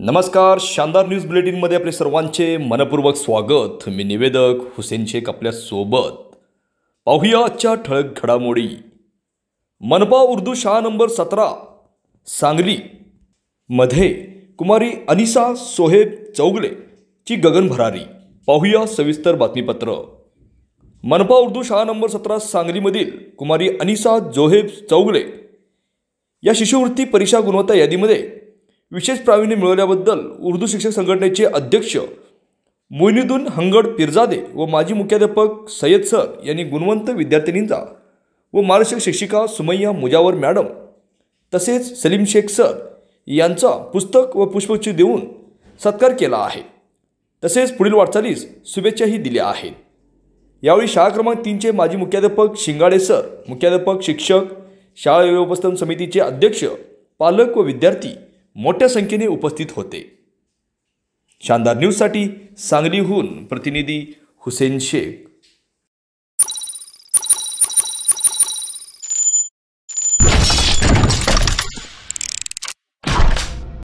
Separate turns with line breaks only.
नमस्कार शानदार न्यूज बुलेटिनमध्ये आपले सर्वांचे मनपूर्वक स्वागत मी निवेदक हुसेन शेख आपल्यासोबत पाहूया आजच्या ठळक घडामोडी मनपा उर्दू शाळा नंबर सतरा सांगली मध्ये कुमारी अनिसा सोहेब चौगले ची भरारी पाहूया सविस्तर बातमीपत्र मनपा उर्दू शाळा नंबर सतरा सांगलीमधील कुमारी अनिसा जोहेब चौगले या शिष्यवृत्ती परीक्षा गुणवत्ता यादीमध्ये विशेष प्रावीण्य मिळवल्याबद्दल उर्दू शिक्षक संघटनेचे अध्यक्ष मोहिनीदून हंगड पिरजादे व माजी मुख्याध्यापक सय्यद सर यांनी गुणवंत विद्यार्थिनींचा व मार्गदर्शक शिक्षिका सुमय्या मुजावर मॅडम तसेच सलीम शेख सर यांचा पुस्तक व पुष्पगुच्छ देऊन सत्कार केला आहे तसेच पुढील वाटचालीस शुभेच्छाही दिल्या आहेत यावेळी शाळा क्रमांक तीनचे माजी मुख्याध्यापक शिंगाडे सर मुख्याध्यापक शिक्षक शाळा व्यवस्थापन समितीचे अध्यक्ष पालक व विद्यार्थी मोठ्या संख्येने उपस्थित होते शानदार न्यूजसाठी सांगलीहून प्रतिनिधी हुसेन शेख